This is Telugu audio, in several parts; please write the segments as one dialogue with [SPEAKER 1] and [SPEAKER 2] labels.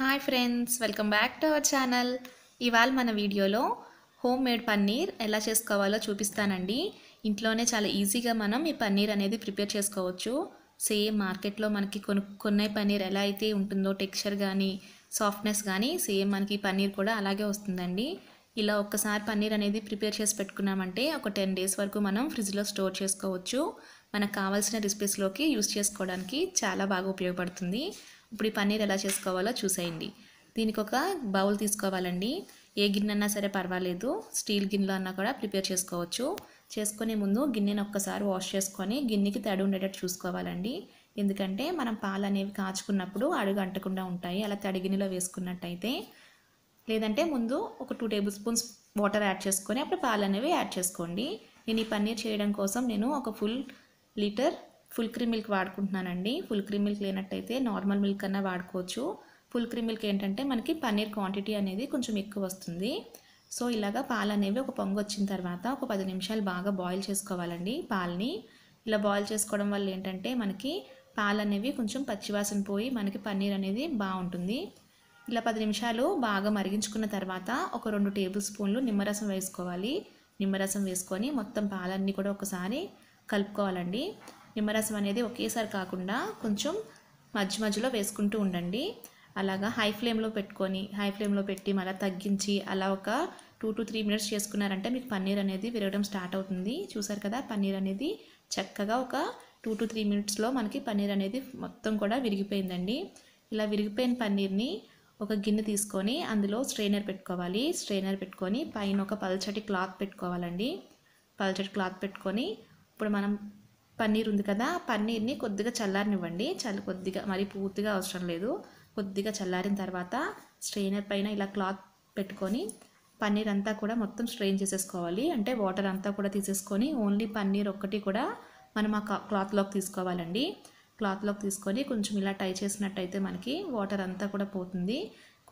[SPEAKER 1] hi friends welcome back to our channel ఇవాళ మన వీడియోలో హోమ్ మేడ్ పన్నీర్ ఎలా చేసుకోవాలో చూపిస్తానండి ఇంట్లోనే చాలా ఈజీగా మనం ఈ పన్నీర్ అనేది ప్రిపేర్ చేసుకోవచ్చు సేమ్ మార్కెట్లో మనకి కొను కొన్న పన్నీర్ ఎలా అయితే ఉంటుందో టెక్స్చర్ కానీ సాఫ్ట్నెస్ కానీ సేమ్ మనకి పన్నీర్ కూడా అలాగే వస్తుందండి ఇలా ఒక్కసారి పన్నీర్ అనేది ప్రిపేర్ చేసి పెట్టుకున్నామంటే ఒక టెన్ డేస్ వరకు మనం ఫ్రిడ్జ్లో స్టోర్ చేసుకోవచ్చు మనకు కావాల్సిన రెసిపీస్లోకి యూస్ చేసుకోవడానికి చాలా బాగా ఉపయోగపడుతుంది ఇప్పుడు ఈ పన్నీర్ ఎలా చేసుకోవాలో చూసేయండి దీనికి ఒక బౌల్ తీసుకోవాలండి ఏ గిన్నె అన్నా సరే పర్వాలేదు స్టీల్ గిన్నెలో అన్నా కూడా ప్రిపేర్ చేసుకోవచ్చు చేసుకునే ముందు గిన్నెను ఒక్కసారి వాష్ చేసుకొని గిన్నెకి తడి ఉండేటట్టు చూసుకోవాలండి ఎందుకంటే మనం పాలు అనేవి కాచుకున్నప్పుడు అడుగు అంటకుండా ఉంటాయి అలా తడి గిన్నెలో వేసుకున్నట్టయితే లేదంటే ముందు ఒక two tablespoons water add చేసుకొని అప్పుడు పాలు అనేవి యాడ్ చేసుకోండి నేను ఈ పన్నీర్ చేయడం కోసం నేను ఒక full litre full cream milk వాడుకుంటున్నానండి ఫుల్ క్రీమ్ మిల్క్ లేనట్టయితే నార్మల్ మిల్క్ అన్నా వాడుకోవచ్చు ఫుల్ క్రీమ్ మిల్క్ ఏంటంటే మనకి పన్నీర్ క్వాంటిటీ అనేది కొంచెం ఎక్కువ వస్తుంది సో ఇలాగా పాలు అనేవి ఒక పొంగు వచ్చిన తర్వాత ఒక పది నిమిషాలు బాగా బాయిల్ చేసుకోవాలండి పాలని ఇలా బాయిల్ చేసుకోవడం వల్ల ఏంటంటే మనకి పాలు అనేవి కొంచెం పచ్చివాసన పోయి మనకి పన్నీర్ అనేది బాగుంటుంది ఇలా పది నిమిషాలు బాగా మరిగించుకున్న తర్వాత ఒక రెండు టేబుల్ స్పూన్లు నిమ్మరసం వేసుకోవాలి నిమ్మరసం వేసుకొని మొత్తం పాలన్నీ కూడా ఒకసారి కలుపుకోవాలండి నిమ్మరసం అనేది ఒకేసారి కాకుండా కొంచెం మధ్య మధ్యలో వేసుకుంటూ ఉండండి అలాగా హై ఫ్లేమ్లో పెట్టుకొని హై ఫ్లేమ్లో పెట్టి మళ్ళీ తగ్గించి అలా ఒక టూ టు త్రీ మినిట్స్ చేసుకున్నారంటే మీకు పన్నీర్ అనేది విరగడం స్టార్ట్ అవుతుంది చూసారు కదా పన్నీర్ అనేది చక్కగా ఒక టూ టు త్రీ మినిట్స్లో మనకి పన్నీర్ అనేది మొత్తం కూడా విరిగిపోయిందండి ఇలా విరిగిపోయిన పన్నీర్ని ఒక గిన్నె తీసుకొని అందులో స్ట్రైనర్ పెట్టుకోవాలి స్ట్రైనర్ పెట్టుకొని పైన ఒక పల్చటి క్లాత్ పెట్టుకోవాలండి పల్చటి క్లాత్ పెట్టుకొని ఇప్పుడు మనం పన్నీర్ ఉంది కదా పన్నీర్ని కొద్దిగా చల్లారనివ్వండి చల్ల కొద్దిగా మరి పూర్తిగా అవసరం లేదు కొద్దిగా చల్లారిన తర్వాత స్ట్రెయినర్ పైన ఇలా క్లాత్ పెట్టుకొని పన్నీర్ అంతా కూడా మొత్తం స్ట్రెయిన్ చేసేసుకోవాలి అంటే వాటర్ అంతా కూడా తీసేసుకొని ఓన్లీ పన్నీర్ ఒక్కటి కూడా మనం ఆ క్లాత్లోకి తీసుకోవాలండి క్లాత్లోకి తీసుకొని కొంచెం ఇలా టై చేసినట్టయితే మనకి వాటర్ అంతా కూడా పోతుంది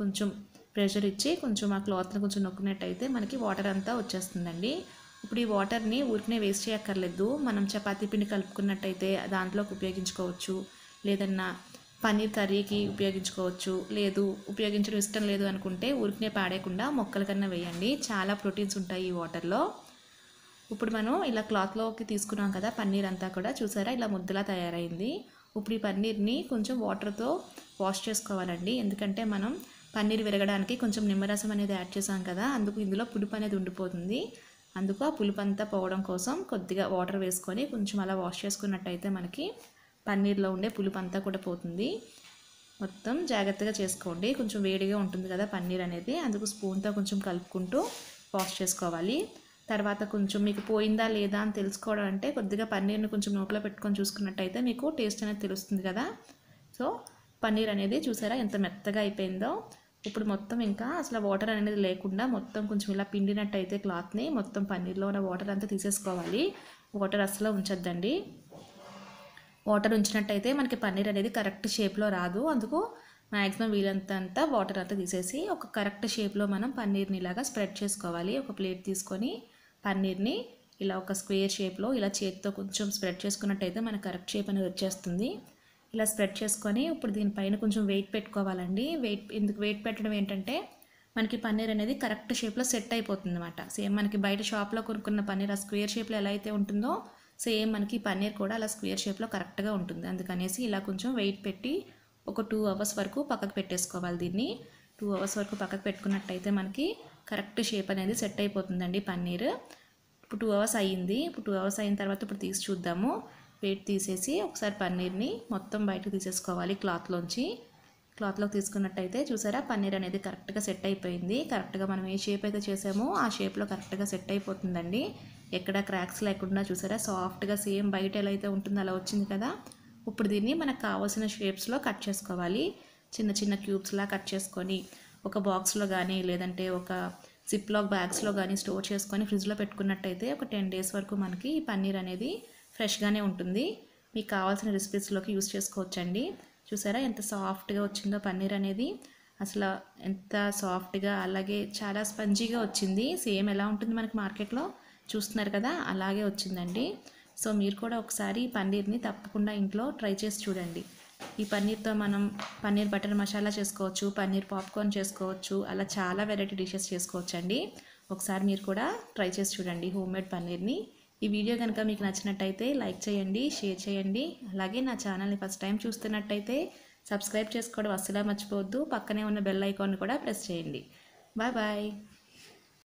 [SPEAKER 1] కొంచెం ప్రెషర్ ఇచ్చి కొంచెం ఆ క్లాత్ని కొంచెం నొక్కినట్టయితే మనకి వాటర్ అంతా వచ్చేస్తుందండి ఇప్పుడు ఈ వాటర్ని ఊరికనే వేస్ట్ చేయక్కర్లేదు మనం చపాతీ పిండి కలుపుకున్నట్టయితే దాంట్లోకి ఉపయోగించుకోవచ్చు లేదన్నా పన్నీర్ కర్రీకి ఉపయోగించుకోవచ్చు లేదు ఉపయోగించడం ఇష్టం లేదు అనుకుంటే ఊరికనే పాడేయకుండా మొక్కల కన్నా వేయండి చాలా ప్రోటీన్స్ ఉంటాయి ఈ వాటర్లో ఇప్పుడు మనం ఇలా క్లాత్లోకి తీసుకున్నాం కదా పన్నీర్ అంతా కూడా చూసారా ఇలా ముద్దలా తయారైంది ఇప్పుడు ఈ పన్నీర్ని కొంచెం వాటర్తో వాష్ చేసుకోవాలండి ఎందుకంటే మనం పన్నీర్ విరగడానికి కొంచెం నిమ్మరసం అనేది యాడ్ చేసాం కదా అందుకు ఇందులో పులుపు అనేది ఉండిపోతుంది అందుకు ఆ పులుపు అంతా పోవడం కోసం కొద్దిగా వాటర్ వేసుకొని కొంచెం అలా వాష్ చేసుకున్నట్టయితే మనకి పన్నీర్లో ఉండే పులుపు అంతా కూడా పోతుంది మొత్తం జాగ్రత్తగా చేసుకోండి కొంచెం వేడిగా ఉంటుంది కదా పన్నీర్ అనేది అందుకు స్పూన్తో కొంచెం కలుపుకుంటూ వాష్ చేసుకోవాలి తర్వాత కొంచెం మీకు పోయిందా లేదా అని తెలుసుకోవడం అంటే కొద్దిగా పన్నీర్ని కొంచెం నోట్లో పెట్టుకొని చూసుకున్నట్టయితే మీకు టేస్ట్ అనేది తెలుస్తుంది కదా సో పన్నీర్ అనేది చూసారా ఎంత మెత్తగా అయిపోయిందో ఇప్పుడు మొత్తం ఇంకా అసలు వాటర్ అనేది లేకుండా మొత్తం కొంచెం ఇలా పిండినట్టయితే క్లాత్ని మొత్తం పన్నీర్లో ఉన్న వాటర్ అంతా తీసేసుకోవాలి వాటర్ అసలు ఉంచద్దండి వాటర్ ఉంచినట్టయితే మనకి పన్నీర్ అనేది కరెక్ట్ షేప్లో రాదు అందుకు మ్యాక్సిమం వీలంత అంతా వాటర్ అంతా తీసేసి ఒక కరెక్ట్ షేప్లో మనం పన్నీర్ని ఇలాగా స్ప్రెడ్ చేసుకోవాలి ఒక ప్లేట్ తీసుకొని పన్నీర్ని ఇలా ఒక స్క్వేర్ షేప్లో ఇలా చేతితో కొంచెం స్ప్రెడ్ చేసుకున్నట్టయితే మనకు కరెక్ట్ షేప్ అనేది వచ్చేస్తుంది ఇలా స్ప్రెడ్ చేసుకొని ఇప్పుడు దీనిపైన కొంచెం వెయిట్ పెట్టుకోవాలండి వెయిట్ ఎందుకు వెయిట్ పెట్టడం ఏంటంటే మనకి పన్నీర్ అనేది కరెక్ట్ షేప్లో సెట్ అయిపోతుంది అనమాట సేమ్ మనకి బయట షాప్లో కొనుక్కున్న పన్నీర్ ఆ స్క్వేర్ షేప్లో ఎలా అయితే ఉంటుందో సేమ్ మనకి పన్నీర్ కూడా అలా స్క్వేర్ షేప్లో కరెక్ట్గా ఉంటుంది అందుకనేసి ఇలా కొంచెం వెయిట్ పెట్టి ఒక టూ అవర్స్ వరకు పక్కకు పెట్టేసుకోవాలి దీన్ని టూ అవర్స్ వరకు పక్కకు పెట్టుకున్నట్టయితే మనకి కరెక్ట్ షేప్ అనేది సెట్ అయిపోతుందండి పన్నీర్ ఇప్పుడు టూ అవర్స్ అయ్యింది ఇప్పుడు టూ అవర్స్ అయిన తర్వాత ఇప్పుడు తీసి చూద్దాము వెయిట్ తీసేసి ఒకసారి పన్నీర్ని మొత్తం బయటకు తీసేసుకోవాలి క్లాత్లోంచి క్లాత్లోకి తీసుకున్నట్టయితే చూసారా పన్నీర్ అనేది కరెక్ట్గా సెట్ అయిపోయింది కరెక్ట్గా మనం ఏ షేప్ అయితే చేసామో ఆ షేప్లో కరెక్ట్గా సెట్ అయిపోతుందండి ఎక్కడ క్రాక్స్ లేకుండా చూసారా సాఫ్ట్గా సేమ్ బయట ఎలా అయితే ఉంటుందో అలా వచ్చింది కదా ఇప్పుడు దీన్ని మనకు కావాల్సిన షేప్స్లో కట్ చేసుకోవాలి చిన్న చిన్న క్యూబ్స్లా కట్ చేసుకొని ఒక బాక్స్లో కానీ లేదంటే ఒక సిప్లాక్ బ్యాగ్స్లో కానీ స్టోర్ చేసుకొని ఫ్రిడ్జ్లో పెట్టుకున్నట్టయితే ఒక టెన్ డేస్ వరకు మనకి ఈ పన్నీర్ అనేది ఫ్రెష్గానే ఉంటుంది మీకు కావాల్సిన రెసిపీస్లోకి యూస్ చేసుకోవచ్చండి చూసారా ఎంత సాఫ్ట్గా వచ్చిందో పన్నీర్ అనేది అసలు ఎంత సాఫ్ట్గా అలాగే చాలా స్పంజీగా వచ్చింది సేమ్ ఎలా ఉంటుంది మనకి మార్కెట్లో చూస్తున్నారు కదా అలాగే వచ్చిందండి సో మీరు కూడా ఒకసారి పన్నీర్ని తప్పకుండా ఇంట్లో ట్రై చేసి చూడండి ఈ పన్నీర్తో మనం పన్నీర్ బటర్ మసాలా చేసుకోవచ్చు పన్నీర్ పాప్కార్న్ చేసుకోవచ్చు అలా చాలా వెరైటీ డిషెస్ చేసుకోవచ్చండి ఒకసారి మీరు కూడా ట్రై చేసి చూడండి హోమ్మేడ్ పన్నీర్ని ఈ వీడియో కనుక మీకు నచ్చినట్టయితే లైక్ చేయండి షేర్ చేయండి అలాగే నా ఛానల్ని ఫస్ట్ టైం చూస్తున్నట్టయితే సబ్స్క్రైబ్ చేసుకోవడం అస్సలా మర్చిపోవద్దు పక్కనే ఉన్న బెల్ ఐకాన్ కూడా ప్రెస్ చేయండి బాయ్ బాయ్